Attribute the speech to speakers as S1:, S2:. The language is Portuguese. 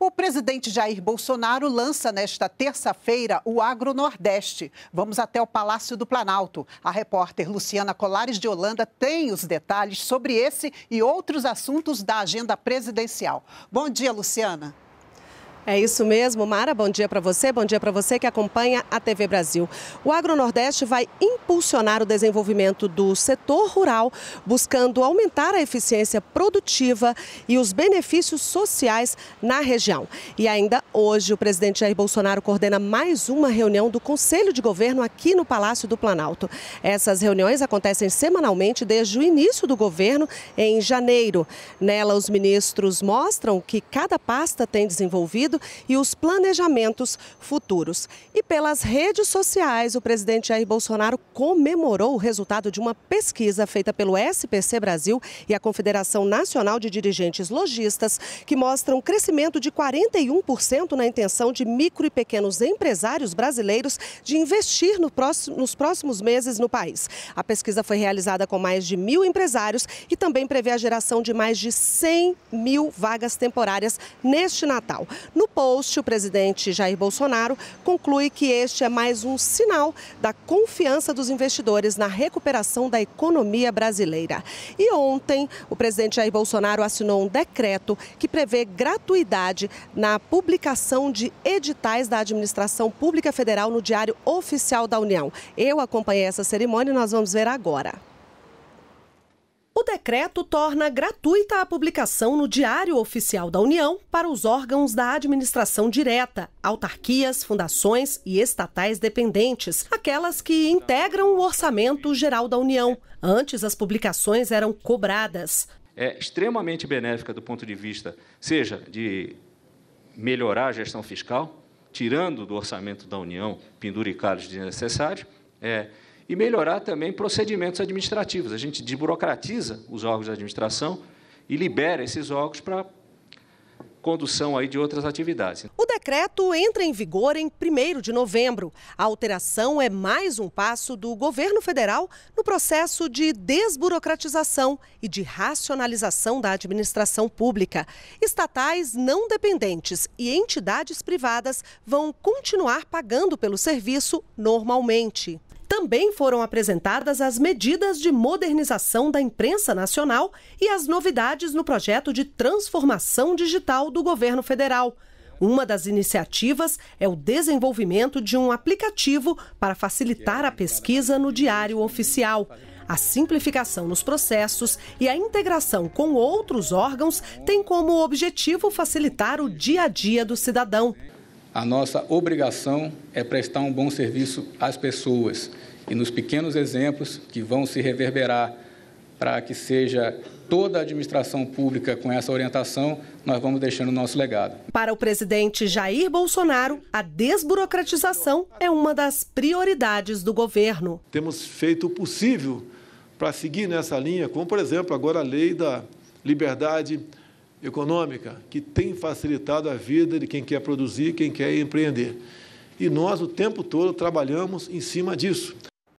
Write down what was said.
S1: O presidente Jair Bolsonaro lança nesta terça-feira o Agro Nordeste. Vamos até o Palácio do Planalto. A repórter Luciana Colares de Holanda tem os detalhes sobre esse e outros assuntos da agenda presidencial. Bom dia, Luciana. É isso mesmo, Mara. Bom dia para você, bom dia para você que acompanha a TV Brasil. O AgroNordeste vai impulsionar o desenvolvimento do setor rural, buscando aumentar a eficiência produtiva e os benefícios sociais na região. E ainda hoje, o presidente Jair Bolsonaro coordena mais uma reunião do Conselho de Governo aqui no Palácio do Planalto. Essas reuniões acontecem semanalmente desde o início do governo, em janeiro. Nela, os ministros mostram que cada pasta tem desenvolvido passado e os planejamentos futuros. E pelas redes sociais, o presidente Jair Bolsonaro comemorou o resultado de uma pesquisa feita pelo SPC Brasil e a Confederação Nacional de Dirigentes Logistas, que mostra um crescimento de 41% na intenção de micro e pequenos empresários brasileiros de investir no próximo, nos próximos meses no país. A pesquisa foi realizada com mais de mil empresários e também prevê a geração de mais de 100 mil vagas temporárias neste Natal. No post, o presidente Jair Bolsonaro conclui que este é mais um sinal da confiança dos investidores na recuperação da economia brasileira. E ontem, o presidente Jair Bolsonaro assinou um decreto que prevê gratuidade na publicação de editais da administração pública federal no Diário Oficial da União. Eu acompanhei essa cerimônia e nós vamos ver agora. O decreto torna gratuita a publicação no Diário Oficial da União para os órgãos da administração direta, autarquias, fundações e estatais dependentes, aquelas que integram o Orçamento Geral da União. Antes, as publicações eram cobradas.
S2: É extremamente benéfica do ponto de vista, seja de melhorar a gestão fiscal, tirando do orçamento da União penduricados desnecessários, é, e melhorar também procedimentos administrativos. A gente desburocratiza os órgãos de administração e libera esses órgãos para condução aí de outras atividades.
S1: O decreto entra em vigor em 1 de novembro. A alteração é mais um passo do governo federal no processo de desburocratização e de racionalização da administração pública. Estatais não dependentes e entidades privadas vão continuar pagando pelo serviço normalmente também foram apresentadas as medidas de modernização da imprensa nacional e as novidades no projeto de transformação digital do governo federal. Uma das iniciativas é o desenvolvimento de um aplicativo para facilitar a pesquisa no Diário Oficial. A simplificação nos processos e a integração com outros órgãos têm como objetivo facilitar o dia
S2: a dia do cidadão. A nossa obrigação é prestar um bom serviço às pessoas e nos pequenos exemplos que vão se reverberar para que seja toda a administração pública com essa orientação, nós vamos deixando o nosso legado.
S1: Para o presidente Jair Bolsonaro, a desburocratização é uma das prioridades do governo.
S2: Temos feito o possível para seguir nessa linha, como por exemplo agora a lei da liberdade econômica que tem facilitado a vida de quem quer produzir, quem quer empreender. E nós, o tempo todo, trabalhamos em cima disso.